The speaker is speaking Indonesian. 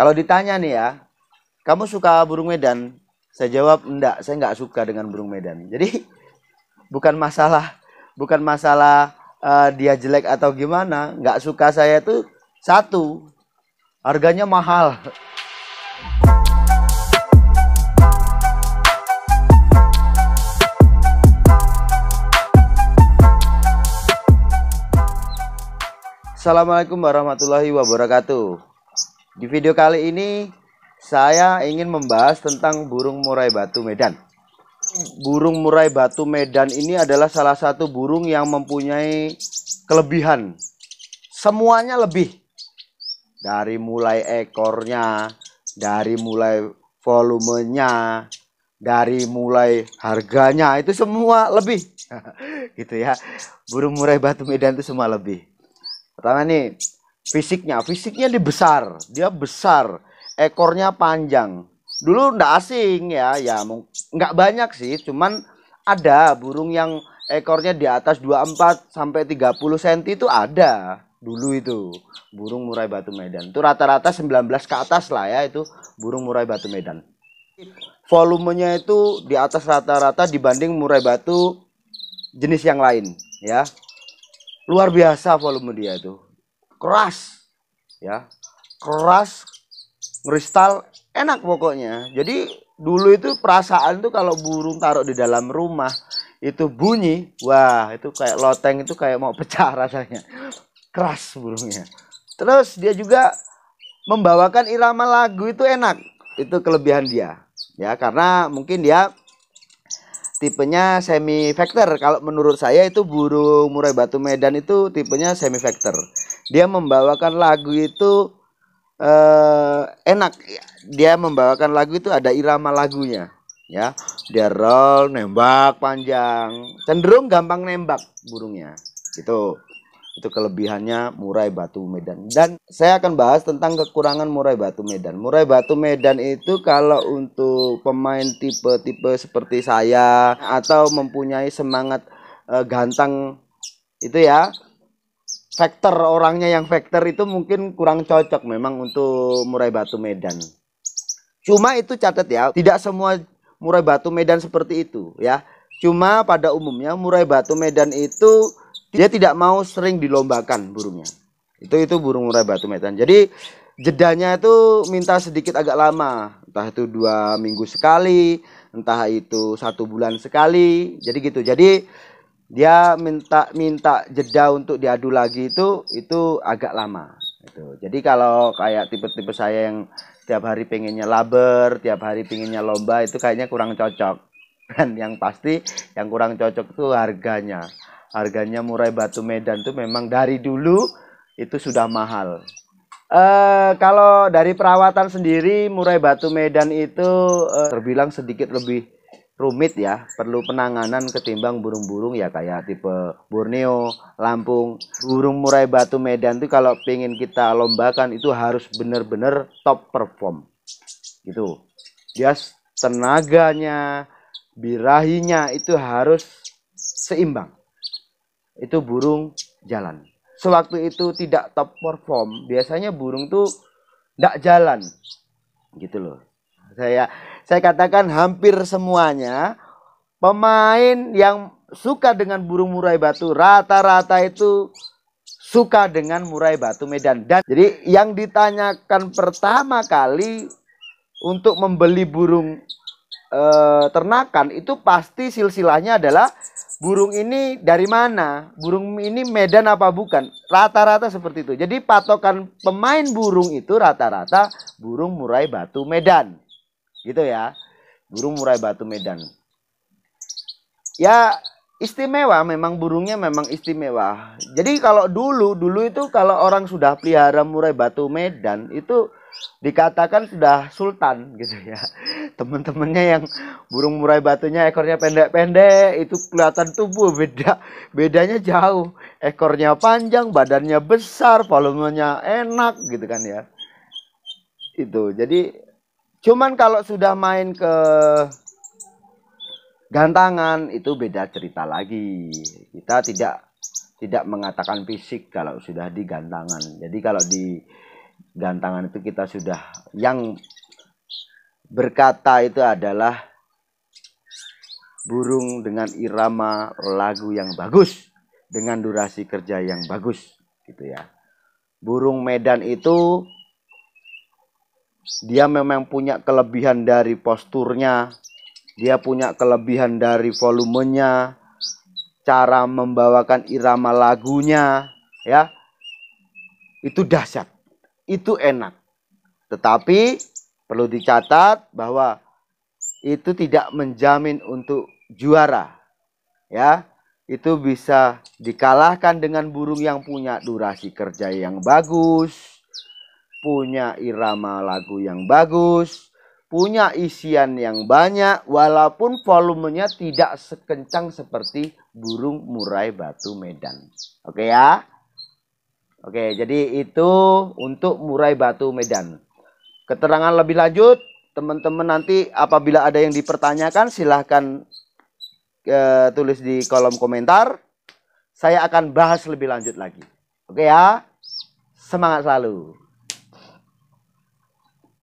Kalau ditanya nih ya, kamu suka burung Medan? Saya jawab enggak, saya enggak suka dengan burung Medan. Jadi bukan masalah, bukan masalah uh, dia jelek atau gimana, enggak suka saya itu satu, harganya mahal. Assalamualaikum warahmatullahi wabarakatuh. Di video kali ini saya ingin membahas tentang burung murai batu Medan. Burung murai batu Medan ini adalah salah satu burung yang mempunyai kelebihan. Semuanya lebih. Dari mulai ekornya, dari mulai volumenya, dari mulai harganya itu semua lebih. gitu ya. Burung murai batu Medan itu semua lebih. Pertama nih, fisiknya fisiknya dia besar dia besar ekornya panjang dulu ndak asing ya ya nggak banyak sih cuman ada burung yang ekornya di atas 24 sampai 30 cm itu ada dulu itu burung murai batu medan itu rata-rata 19 ke atas lah ya itu burung murai batu medan volumenya itu di atas rata-rata dibanding murai batu jenis yang lain ya luar biasa volume dia itu keras ya keras kristal enak pokoknya jadi dulu itu perasaan tuh kalau burung taruh di dalam rumah itu bunyi wah itu kayak loteng itu kayak mau pecah rasanya keras burungnya terus dia juga membawakan irama lagu itu enak itu kelebihan dia ya karena mungkin dia tipenya semi factor kalau menurut saya itu burung murai batu medan itu tipenya semi factor dia membawakan lagu itu eh, enak dia membawakan lagu itu ada irama lagunya ya dia roll nembak panjang cenderung gampang nembak burungnya Itu, itu kelebihannya murai batu medan dan saya akan bahas tentang kekurangan murai batu medan murai batu medan itu kalau untuk pemain tipe-tipe seperti saya atau mempunyai semangat uh, eh, gantang itu ya faktor orangnya yang faktor itu mungkin kurang cocok memang untuk Murai Batu Medan. Cuma itu catat ya, tidak semua Murai Batu Medan seperti itu ya. Cuma pada umumnya Murai Batu Medan itu dia tidak mau sering dilombakan burungnya. Itu itu burung Murai Batu Medan. Jadi jedanya itu minta sedikit agak lama, entah itu dua minggu sekali, entah itu satu bulan sekali. Jadi gitu. Jadi dia minta minta jeda untuk diadu lagi itu itu agak lama itu jadi kalau kayak tipe-tipe saya yang tiap hari pengennya laber tiap hari pengennya lomba itu kayaknya kurang cocok dan yang pasti yang kurang cocok itu harganya harganya murai batu medan itu memang dari dulu itu sudah mahal Uh, kalau dari perawatan sendiri murai batu medan itu uh, terbilang sedikit lebih rumit ya, perlu penanganan ketimbang burung-burung ya kayak tipe Borneo, Lampung, burung murai batu Medan itu kalau pengen kita lombakan itu harus benar-benar top perform gitu. Dia tenaganya, birahinya itu harus seimbang. Itu burung jalan. Sewaktu itu tidak top perform, biasanya burung tuh tidak jalan gitu loh saya saya katakan hampir semuanya pemain yang suka dengan burung murai batu rata-rata itu suka dengan murai batu Medan. Dan jadi yang ditanyakan pertama kali untuk membeli burung e, ternakan itu pasti silsilahnya adalah burung ini dari mana? Burung ini Medan apa bukan? Rata-rata seperti itu. Jadi patokan pemain burung itu rata-rata burung murai batu Medan gitu ya burung murai batu medan ya istimewa memang burungnya memang istimewa jadi kalau dulu dulu itu kalau orang sudah pelihara murai batu medan itu dikatakan sudah sultan gitu ya teman-temannya yang burung murai batunya ekornya pendek-pendek itu kelihatan tubuh beda bedanya jauh ekornya panjang badannya besar volumenya enak gitu kan ya itu jadi Cuman kalau sudah main ke gantangan itu beda cerita lagi. Kita tidak tidak mengatakan fisik kalau sudah di gantangan. Jadi kalau di gantangan itu kita sudah yang berkata itu adalah burung dengan irama lagu yang bagus dengan durasi kerja yang bagus gitu ya. Burung Medan itu dia memang punya kelebihan dari posturnya, dia punya kelebihan dari volumenya, cara membawakan irama lagunya, ya. Itu dahsyat. Itu enak. Tetapi perlu dicatat bahwa itu tidak menjamin untuk juara. Ya, itu bisa dikalahkan dengan burung yang punya durasi kerja yang bagus, punya irama lagu yang bagus, punya isian yang banyak walaupun volumenya tidak sekencang seperti burung murai batu medan. Oke ya? Oke, jadi itu untuk murai batu medan. Keterangan lebih lanjut, teman-teman nanti apabila ada yang dipertanyakan silahkan eh, tulis di kolom komentar. Saya akan bahas lebih lanjut lagi. Oke ya? Semangat selalu.